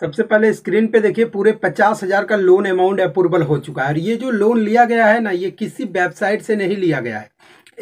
सबसे पहले स्क्रीन पे देखिए पूरे पचास हजार का लोन अमाउंट अप्रूवल हो चुका है और ये जो लोन लिया गया है ना ये किसी वेबसाइट से नहीं लिया गया है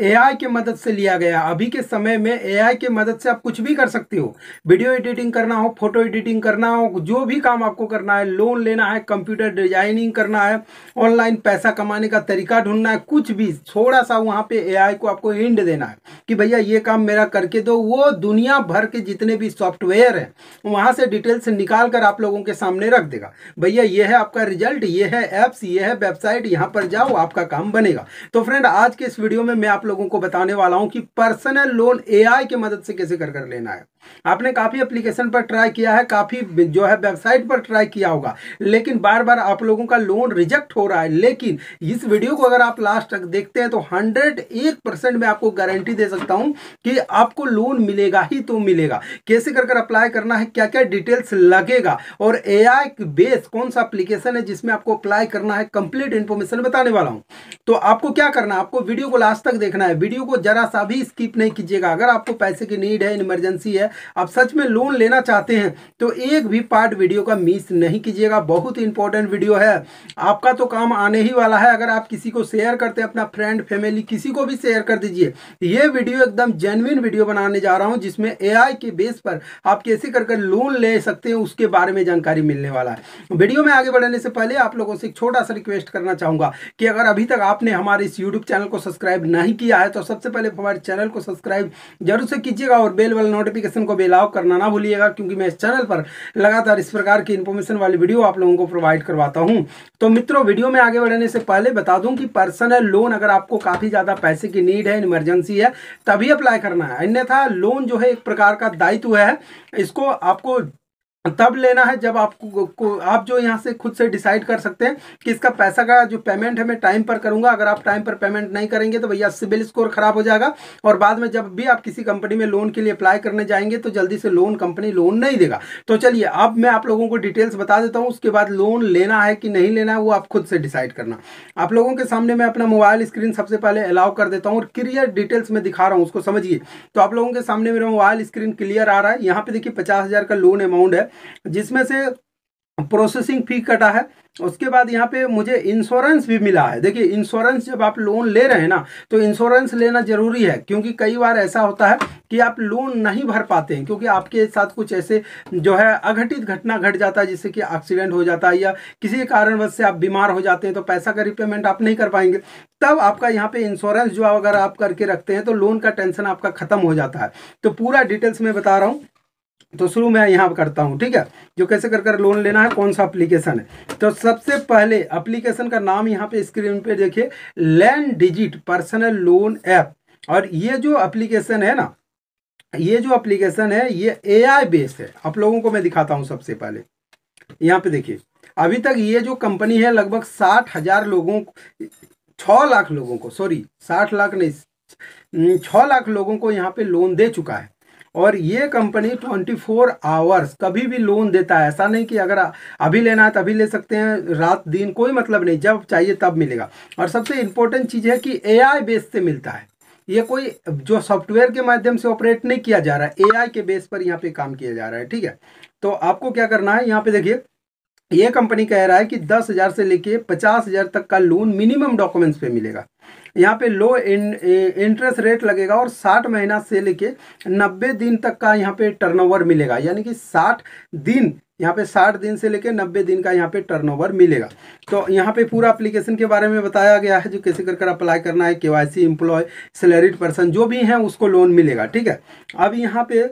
एआई के मदद से लिया गया अभी के समय में एआई के मदद से आप कुछ भी कर सकते हो वीडियो एडिटिंग करना हो फोटो एडिटिंग करना हो जो भी काम आपको करना है लोन लेना है कंप्यूटर डिजाइनिंग करना है ऑनलाइन पैसा कमाने का तरीका ढूंढना है कुछ भी थोड़ा सा वहाँ पे एआई को आपको इंड देना है कि भैया ये काम मेरा करके दो वो दुनिया भर के जितने भी सॉफ्टवेयर हैं वहाँ से डिटेल्स निकाल कर आप लोगों के सामने रख देगा भैया ये है आपका रिजल्ट ये है ऐप्स ये है वेबसाइट यहाँ पर जाओ आपका काम बनेगा तो फ्रेंड आज के इस वीडियो में मैं आप लोगों को बताने वाला हूं कि पर्सनल लोन एआई की मदद से कैसे कर कर लेना है आपने काफ़ी एप्लीकेशन पर ट्राई किया है काफ़ी जो है वेबसाइट पर ट्राई किया होगा लेकिन बार बार आप लोगों का लोन रिजेक्ट हो रहा है लेकिन इस वीडियो को अगर आप लास्ट तक देखते हैं तो हंड्रेड एक परसेंट मैं आपको गारंटी दे सकता हूं कि आपको लोन मिलेगा ही तो मिलेगा कैसे कर कर अप्लाई करना है क्या क्या डिटेल्स लगेगा और ए बेस कौन सा अप्लीकेशन है जिसमें आपको अप्लाई करना है कंप्लीट इंफॉर्मेशन बताने वाला हूं तो आपको क्या करना है आपको वीडियो को लास्ट तक देखना देखना है वीडियो को जरा सा भी स्किप नहीं कीजिएगा अगर आपको पैसे की नीड है इमरजेंसी है आप सच में लोन लेना चाहते हैं तो एक भी पार्ट वीडियो का मिस नहीं कीजिएगा बहुत इंपॉर्टेंट वीडियो है आपका तो काम आने ही वाला है अगर आप किसी को शेयर करते हैं अपना फ्रेंड फैमिली किसी को भी शेयर कर दीजिए ये वीडियो एकदम जेनविन वीडियो बनाने जा रहा हूँ जिसमें ए के बेस पर आप कैसे कर कर लोन ले सकते हैं उसके बारे में जानकारी मिलने वाला है वीडियो में आगे बढ़ने से पहले आप लोगों से एक छोटा सा रिक्वेस्ट करना चाहूंगा कि अगर अभी तक आपने हमारे इस यूट्यूब चैनल को सब्सक्राइब नहीं नहीं किया है तो सबसे पहले हमारे चैनल को सब्सक्राइब जरूर से कीजिएगा और बेल वाले नोटिफिकेशन को बेल ऑफ करना ना भूलिएगा क्योंकि मैं इस चैनल पर लगातार इस प्रकार की इन्फॉर्मेशन वाली वीडियो आप लोगों को प्रोवाइड करवाता हूँ तो मित्रों वीडियो में आगे बढ़ने से पहले बता दूँ कि पर्सनल लोन अगर आपको काफ़ी ज़्यादा पैसे की नीड है इमरजेंसी है तभी अप्लाई करना है अन्यथा लोन जो है एक प्रकार का दायित्व है इसको आपको तो तब लेना है जब आपको को, आप जो यहाँ से खुद से डिसाइड कर सकते हैं कि इसका पैसा का जो पेमेंट है मैं टाइम पर करूँगा अगर आप टाइम पर पेमेंट नहीं करेंगे तो भैया सिविल स्कोर ख़राब हो जाएगा और बाद में जब भी आप किसी कंपनी में लोन के लिए अप्लाई करने जाएंगे तो जल्दी से लोन कंपनी लोन नहीं देगा तो चलिए अब मैं आप लोगों को डिटेल्स बता देता हूँ उसके बाद लोन लेना है कि नहीं लेना है वो आप खुद से डिसाइड करना आप लोगों के सामने मैं अपना मोबाइल स्क्रीन सबसे पहले अलाउ कर देता हूँ और क्लियर डिटेल्स में दिखा रहा हूँ उसको समझिए तो आप लोगों के सामने मेरा मोबाइल स्क्रीन क्लियर आ रहा है यहाँ पे देखिए पचास का लोन अमाउंट है जिसमें से प्रोसेसिंग फी कटा है उसके बाद यहाँ पे मुझे इंश्योरेंस भी मिला है देखिए इंश्योरेंस जब आप लोन ले रहे हैं ना तो इंश्योरेंस लेना जरूरी है क्योंकि कई बार ऐसा होता है कि आप लोन नहीं भर पाते हैं क्योंकि आपके साथ कुछ ऐसे जो है अघटित घटना घट जाता है जिससे कि एक्सीडेंट हो जाता है या किसी कारणवश से आप बीमार हो जाते हैं तो पैसा का रिपेमेंट आप नहीं कर पाएंगे तब आपका यहाँ पे इंश्योरेंस जो अगर आप करके रखते हैं तो लोन का टेंशन आपका खत्म हो जाता है तो पूरा डिटेल्स में बता रहा हूँ तो शुरू में यहाँ करता हूँ ठीक है जो कैसे कर कर लोन लेना है कौन सा अप्लीकेशन है तो सबसे पहले अप्लीकेशन का नाम यहाँ पे स्क्रीन पे देखिए लैंड डिजिट पर्सनल लोन ऐप और ये जो अप्लीकेशन है ना ये जो अप्लीकेशन है ये एआई बेस्ड है आप लोगों को मैं दिखाता हूँ सबसे पहले यहाँ पे देखिए अभी तक ये जो कंपनी है लगभग साठ हजार लोगों छ लाख लोगों को सॉरी साठ लाख नहीं छः लाख लोगों को यहाँ पे लोन दे चुका है और ये कंपनी 24 आवर्स कभी भी लोन देता है ऐसा नहीं कि अगर अभी लेना है तो अभी ले सकते हैं रात दिन कोई मतलब नहीं जब चाहिए तब मिलेगा और सबसे इम्पोर्टेंट चीज़ है कि आई बेस से मिलता है ये कोई जो सॉफ्टवेयर के माध्यम से ऑपरेट नहीं किया जा रहा है एआई के बेस पर यहाँ पे काम किया जा रहा है ठीक है तो आपको क्या करना है यहाँ पे देखिए ये कंपनी कह रहा है कि दस हज़ार से लेके पचास हज़ार तक का लोन मिनिमम डॉक्यूमेंट्स पे मिलेगा यहाँ पे लो इंटरेस्ट रेट लगेगा और साठ महीना से लेके नब्बे दिन तक का यहाँ पे टर्नओवर मिलेगा यानी कि साठ दिन यहाँ पे साठ दिन से लेके नब्बे दिन का यहाँ पे टर्नओवर मिलेगा तो यहाँ पे पूरा एप्लीकेशन के बारे में बताया गया है जो कैसे कर कर अप्लाई करना है K Y C employ salaried person जो भी हैं उसको लोन मिलेगा ठीक है अब यहाँ पे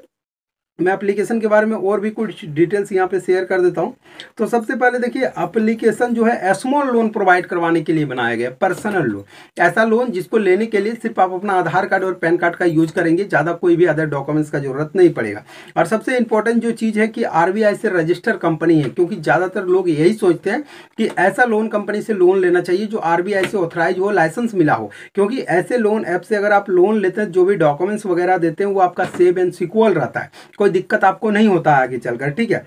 मैं एप्लीकेशन के बारे में और भी कुछ डिटेल्स यहाँ पे शेयर कर देता हूँ तो सबसे पहले देखिए एप्लीकेशन जो है स्मॉल लोन प्रोवाइड करवाने के लिए बनाया गया पर्सनल लोन ऐसा लोन जिसको लेने के लिए सिर्फ आप अपना आधार कार्ड और पैन कार्ड का यूज करेंगे ज़्यादा कोई भी अदर डॉक्यूमेंट्स का जरूरत नहीं पड़ेगा और सबसे इंपॉर्टेंट जो चीज़ है कि आर से रजिस्टर कंपनी है क्योंकि ज़्यादातर लोग यही सोचते हैं कि ऐसा लोन कंपनी से लोन लेना चाहिए जो आर से ऑथराइज हो लाइसेंस मिला हो क्योंकि ऐसे लोन ऐप से अगर आप लोन लेते हैं जो भी डॉक्यूमेंट्स वगैरह देते हैं वो आपका सेव एंड सिक्वल रहता है कोई दिक्कत आपको नहीं होता आगे चलकर ठीक है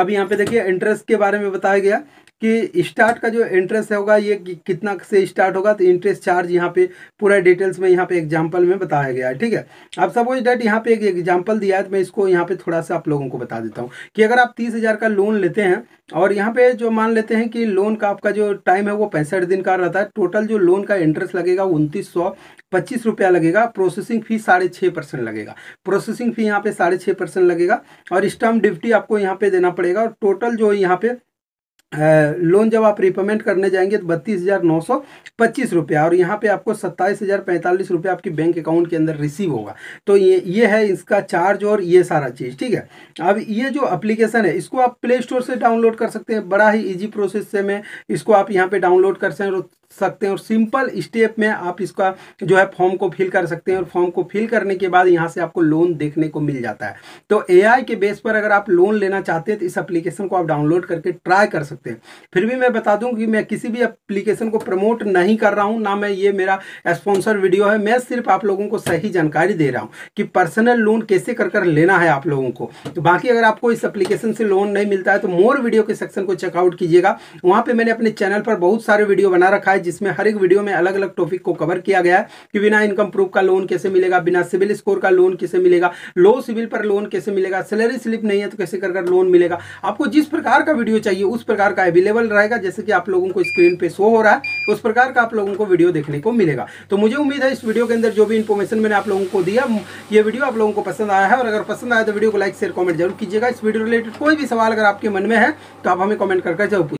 अब यहाँ पे देखिए इंटरेस्ट के बारे में बताया गया कि स्टार्ट का जो इंटरेस्ट होगा ये कितना से स्टार्ट होगा तो इंटरेस्ट चार्ज यहाँ पे पूरा डिटेल्स में यहाँ पे एग्जाम्पल में बताया गया है ठीक है अब सपोज डेट यहाँ पे एक एग्जाम्पल दिया है तो मैं इसको यहाँ पे थोड़ा सा आप लोगों को बता देता हूँ कि अगर आप तीस हज़ार का लोन लेते हैं और यहाँ पे जो मान लेते हैं कि लोन का आपका जो टाइम है वो पैंसठ दिन का रहता है टोटल जो लोन का इंटरेस्ट लगेगा उनतीस सौ पच्चीस रुपया लगेगा प्रोसेसिंग फ़ी साढ़े छः परसेंट लगेगा प्रोसेसिंग फ़ी यहाँ पे साढ़े छः परसेंट लगेगा और स्टम्प ड्यूटी आपको यहाँ पे देना पड़ेगा और टोटल जो यहाँ पे लोन जब आप रिपेमेंट करने जाएंगे तो बत्तीस हज़ार नौ सौ पच्चीस रुपया और यहाँ पे आपको सत्ताईस हज़ार पैंतालीस रुपया आपकी बैंक अकाउंट के अंदर रिसीव होगा तो ये ये है इसका चार्ज और ये सारा चीज़ ठीक है अब ये जो एप्लीकेशन है इसको आप प्ले स्टोर से डाउनलोड कर सकते हैं बड़ा ही ईजी प्रोसेस से में इसको आप यहाँ पर डाउनलोड कर सकते हैं सकते हैं और सिंपल स्टेप में आप इसका जो है फॉर्म को फिल कर सकते हैं और फॉर्म को फिल करने के बाद यहाँ से आपको लोन देखने को मिल जाता है तो ए के बेस पर अगर आप लोन लेना चाहते हैं तो इस अप्लीकेशन को आप डाउनलोड करके ट्राई कर सकते हैं फिर भी मैं बता दूँ कि मैं किसी भी अप्लीकेशन को प्रमोट नहीं कर रहा हूँ ना मैं ये मेरा स्पॉन्सर वीडियो है मैं सिर्फ आप लोगों को सही जानकारी दे रहा हूँ कि पर्सनल लोन कैसे कर कर लेना है आप लोगों को तो बाकी अगर आपको इस एप्लीकेशन से लोन नहीं मिलता है तो मोर वीडियो के सेक्शन को चेकआउट कीजिएगा वहां पर मैंने अपने चैनल पर बहुत सारे वीडियो बना रखा है जिसमें हर एक वीडियो में अलग अलग टॉपिक को कवर किया गया है कि बिना इनकम प्रूफ का लोन कैसे मिलेगा बिना सिविल स्कोर का लोन कैसे मिलेगा लो सिविल पर लोन कैसे मिलेगा सैलरी स्लिप नहीं है तो कैसे कर लोन मिलेगा आपको जिस प्रकार का वीडियो चाहिए उस प्रकार का अवेलेबल रहेगा जैसे कि आप लोगों को स्क्रीन पे शो हो रहा है उस प्रकार का आप लोगों को वीडियो देखने को मिलेगा तो मुझे उम्मीद है इस वीडियो के अंदर जो भी इन्फॉर्मेशन मैंने आप लोगों को दिया ये वीडियो आप लोगों को पसंद आया है और अगर पसंद आया तो वीडियो को लाइक शेयर कमेंट जरूर कीजिएगा इस वीडियो रिलेटेड कोई भी सवाल अगर आपके मन में है तो आप हमें कमेंट करके जरूर